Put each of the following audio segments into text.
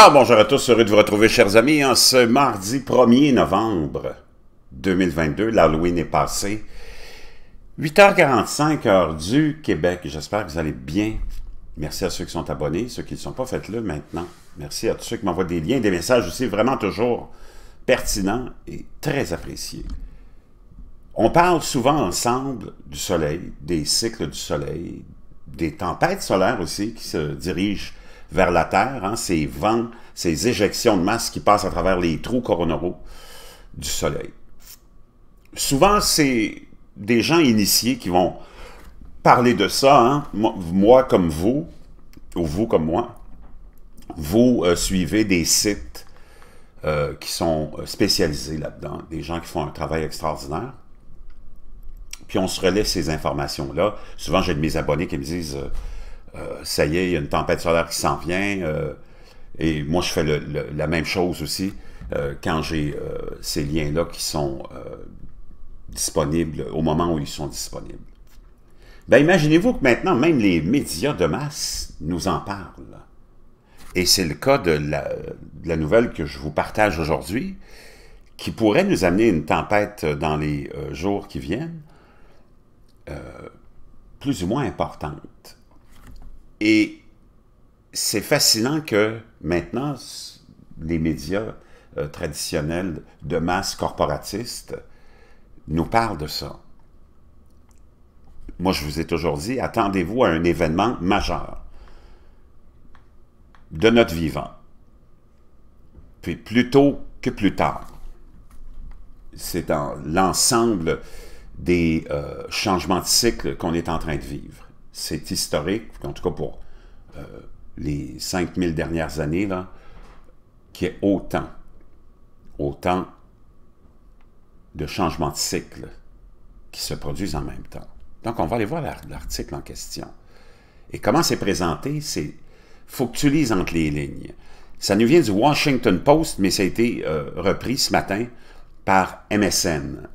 Ah, bonjour à tous, heureux de vous retrouver, chers amis, en ce mardi 1er novembre 2022. L'Halloween est passé. 8h45, heure du Québec. J'espère que vous allez bien. Merci à ceux qui sont abonnés, ceux qui ne sont pas, faites-le maintenant. Merci à tous ceux qui m'envoient des liens, des messages aussi, vraiment toujours pertinents et très appréciés. On parle souvent ensemble du soleil, des cycles du soleil, des tempêtes solaires aussi qui se dirigent vers la Terre, hein, ces vents, ces éjections de masse qui passent à travers les trous coronaux du Soleil. Souvent, c'est des gens initiés qui vont parler de ça, hein. moi comme vous, ou vous comme moi, vous euh, suivez des sites euh, qui sont euh, spécialisés là-dedans, des gens qui font un travail extraordinaire. Puis on se relaie ces informations-là. Souvent, j'ai de mes abonnés qui me disent euh, ça y est, il y a une tempête solaire qui s'en vient. Euh, et moi, je fais la même chose aussi euh, quand j'ai ces liens-là qui sont disponibles au moment où ils sont disponibles. Ben, imaginez-vous que maintenant, même les médias de masse nous en parlent. Et c'est le cas de la, nouvelle que je vous partage aujourd'hui, qui pourrait nous amener une tempête dans les jours qui viennent, plus ou moins importante. Et c'est fascinant que maintenant, les médias euh, traditionnels de masse corporatiste nous parlent de ça. Moi, je vous ai toujours dit, attendez-vous à un événement majeur de notre vivant. Puis plus tôt que plus tard. C'est dans l'ensemble des euh, changements de cycle qu'on est en train de vivre c'est historique, en tout cas pour euh, les 5000 dernières années, qu'il y ait autant, autant de changements de cycle qui se produisent en même temps. Donc, on va aller voir l'article en question. Et comment c'est présenté, c'est faut que tu lises entre les lignes. Ça nous vient du Washington Post, mais ça a été euh, repris ce matin par MSN.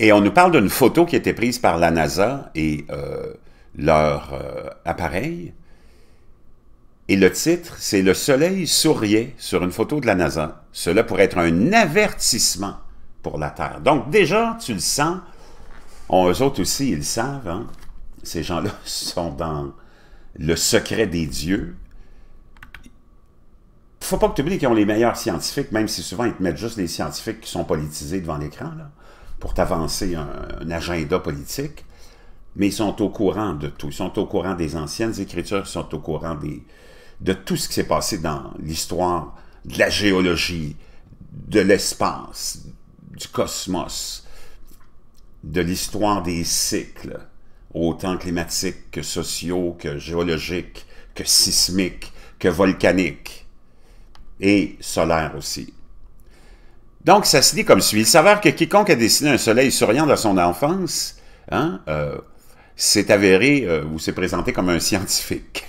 Et on nous parle d'une photo qui a été prise par la NASA et euh, leur euh, appareil. Et le titre, c'est Le soleil souriait sur une photo de la NASA. Cela pourrait être un avertissement pour la Terre. Donc déjà, tu le sens. On, eux autres aussi, ils le savent. Hein. Ces gens-là sont dans le secret des dieux. Il ne Faut pas que tu oublies qu'ils ont les meilleurs scientifiques, même si souvent ils te mettent juste les scientifiques qui sont politisés devant l'écran. là pour t'avancer un, agenda politique, mais ils sont au courant de tout. Ils sont au courant des anciennes écritures, ils sont au courant de tout ce qui s'est passé dans l'histoire de la géologie, de l'espace, du cosmos, de l'histoire des cycles, autant climatiques que sociaux, que géologiques, que sismiques, que volcaniques, et solaires aussi. Donc, ça se dit comme suit. Il s'avère que quiconque a dessiné un soleil souriant dans son enfance hein, euh, s'est avéré euh, ou s'est présenté comme un scientifique.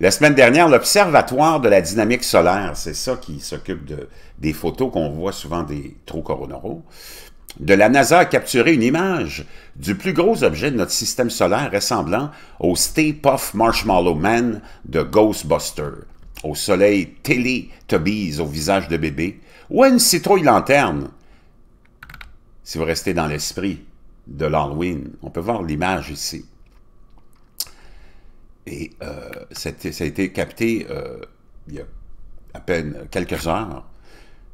La semaine dernière, l'Observatoire de la dynamique solaire, c'est ça qui s'occupe des photos qu'on voit souvent des trous coronaux, de la NASA a capturé une image du plus gros objet de notre système solaire ressemblant au Stay Puff Marshmallow Man de Ghostbuster au soleil télé-tobies au visage de bébé, ou à une citrouille lanterne. Si vous restez dans l'esprit de l'Halloween, on peut voir l'image ici. Et euh, ça a été capté euh, il y a à peine quelques heures.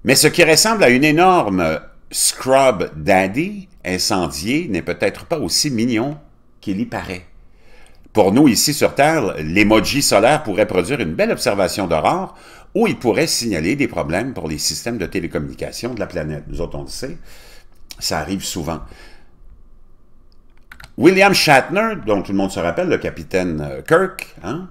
Mais ce qui ressemble à une énorme Scrub Daddy incendié n'est peut-être pas aussi mignon qu'il y paraît. Pour nous, ici sur Terre, l'emoji solaire pourrait produire une belle observation d'aurore ou il pourrait signaler des problèmes pour les systèmes de télécommunication de la planète. Nous autres, on le sait, ça arrive souvent. William Shatner, dont tout le monde se rappelle, le capitaine euh, Kirk, hein,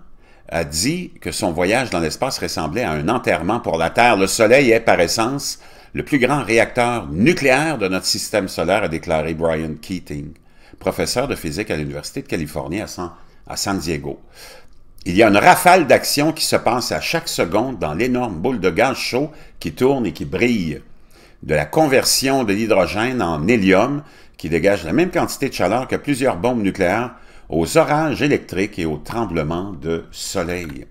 a dit que son voyage dans l'espace ressemblait à un enterrement pour la Terre. Le Soleil est, par essence, le plus grand réacteur nucléaire de notre système solaire, a déclaré Brian Keating, professeur de physique à l'Université de Californie à San à San Diego. Il y a une rafale d'action qui se passe à chaque seconde dans l'énorme boule de gaz chaud qui tourne et qui brille. De la conversion de l'hydrogène en hélium, qui dégage la même quantité de chaleur que plusieurs bombes nucléaires, aux orages électriques et aux tremblements de soleil.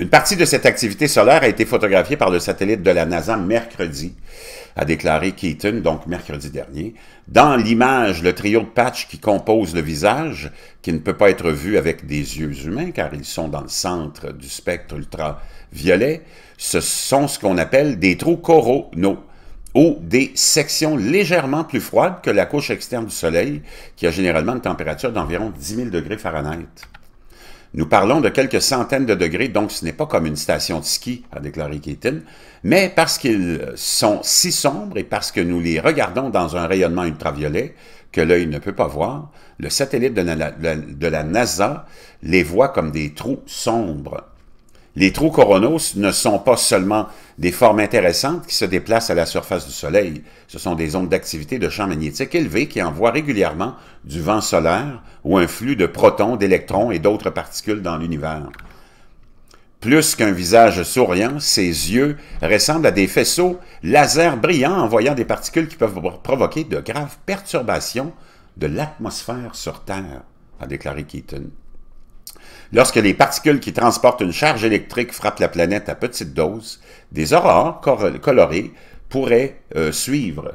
Une partie de cette activité solaire a été photographiée par le satellite de la NASA mercredi, a déclaré Keaton, donc mercredi dernier. Dans l'image, le trio de patchs qui compose le visage, qui ne peut pas être vu avec des yeux humains car ils sont dans le centre du spectre ultraviolet, ce sont ce qu'on appelle des trous coronaux ou des sections légèrement plus froides que la couche externe du Soleil, qui a généralement une température d'environ 10 000 degrés Fahrenheit. Nous parlons de quelques centaines de degrés, donc ce n'est pas comme une station de ski, a déclaré Keaton, mais parce qu'ils sont si sombres et parce que nous les regardons dans un rayonnement ultraviolet que l'œil ne peut pas voir, le satellite de la, de la NASA les voit comme des trous sombres les trous coronaux ne sont pas seulement des formes intéressantes qui se déplacent à la surface du Soleil. Ce sont des ondes d'activité de champ magnétique élevés qui envoient régulièrement du vent solaire ou un flux de protons, d'électrons et d'autres particules dans l'univers. Plus qu'un visage souriant, ses yeux ressemblent à des faisceaux laser brillants envoyant des particules qui peuvent provoquer de graves perturbations de l'atmosphère sur Terre, a déclaré Keaton. Lorsque les particules qui transportent une charge électrique frappent la planète à petite dose, des aurores colorées pourraient euh, suivre,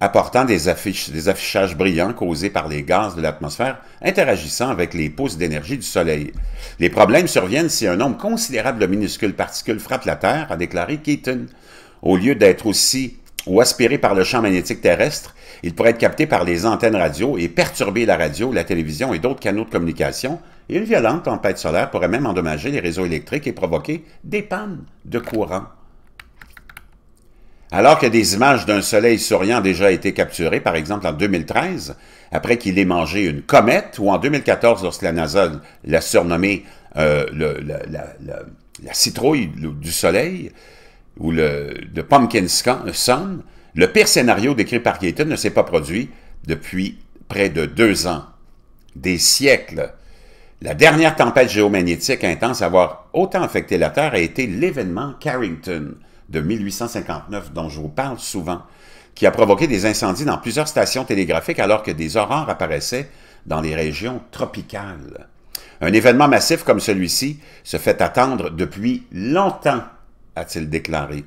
apportant des, affichages brillants causés par les gaz de l'atmosphère interagissant avec les pousses d'énergie du Soleil. Les problèmes surviennent si un nombre considérable de minuscules particules frappe la Terre, a déclaré Keaton. Au lieu d'être aussi ou aspiré par le champ magnétique terrestre, il pourrait être capté par les antennes radio et perturber la radio, la télévision et d'autres canaux de communication. Et une violente tempête solaire pourrait même endommager les réseaux électriques et provoquer des pannes de courant. Alors que des images d'un soleil souriant ont déjà été capturées, par exemple en 2013, après qu'il ait mangé une comète, ou en 2014 lorsque la NASA l'a surnommé euh, la, citrouille du soleil, ou le, Pumpkin Sun, le pire scénario décrit par Keaton ne s'est pas produit depuis près de deux ans, des siècles. La dernière tempête géomagnétique intense à avoir autant affecté la Terre a été l'événement Carrington de 1859 dont je vous parle souvent, qui a provoqué des incendies dans plusieurs stations télégraphiques alors que des aurores apparaissaient dans les régions tropicales. Un événement massif comme celui-ci se fait attendre depuis longtemps, a-t-il déclaré.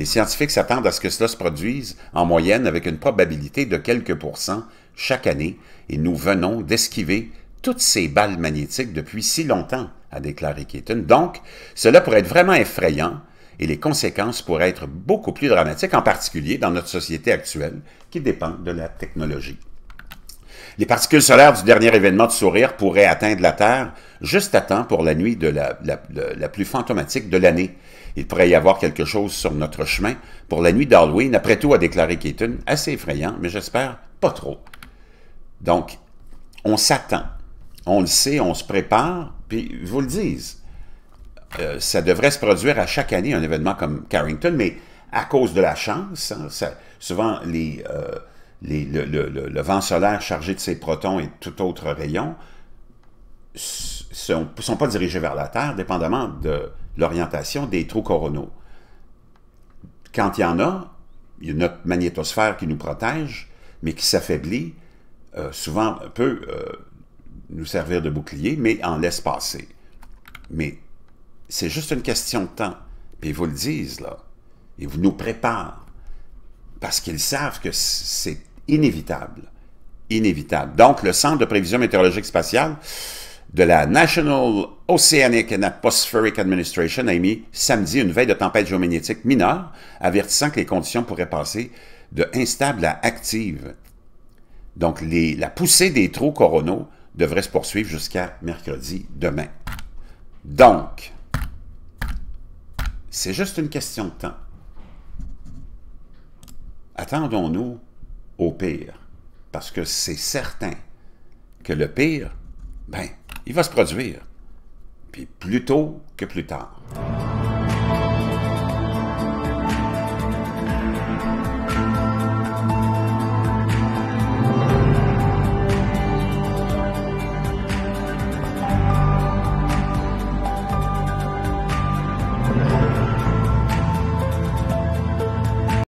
Les scientifiques s'attendent à ce que cela se produise en moyenne avec une probabilité de quelques pourcents chaque année et nous venons d'esquiver toutes ces balles magnétiques depuis si longtemps, a déclaré Keaton. Donc, cela pourrait être vraiment effrayant et les conséquences pourraient être beaucoup plus dramatiques, en particulier dans notre société actuelle qui dépend de la technologie. Les particules solaires du dernier événement de sourire pourraient atteindre la Terre juste à temps pour la nuit de la plus fantomatique de l'année. Il pourrait y avoir quelque chose sur notre chemin pour la nuit d'Halloween, après tout, a déclaré Keaton. Assez effrayant, mais j'espère pas trop. Donc, on s'attend. On le sait, on se prépare, puis vous le disent. Euh, ça devrait se produire à chaque année, un événement comme Carrington, mais à cause de la chance, hein, souvent euh, le, vent solaire chargé de ses protons et tout autre rayon ne sont, pas dirigés vers la Terre, dépendamment de, l'orientation des trous coronaux. Quand il y en a, il y a notre magnétosphère qui nous protège, mais qui s'affaiblit, euh, souvent peut euh, nous servir de bouclier, mais en laisse passer. Mais c'est juste une question de temps. Puis ils vous le disent, là. Ils vous nous préparent. Parce qu'ils savent que c'est inévitable. Inévitable. Donc, le Centre de prévision météorologique spatiale, de la National Oceanic and Atmospheric Administration a émis samedi une veille de tempête géomagnétique mineure, avertissant que les conditions pourraient passer de instables à actives. Donc, la poussée des trous coronaux devrait se poursuivre jusqu'à mercredi demain. Donc, c'est juste une question de temps. Attendons-nous au pire, parce que c'est certain que le pire, ben, il va se produire. Puis plus tôt que plus tard.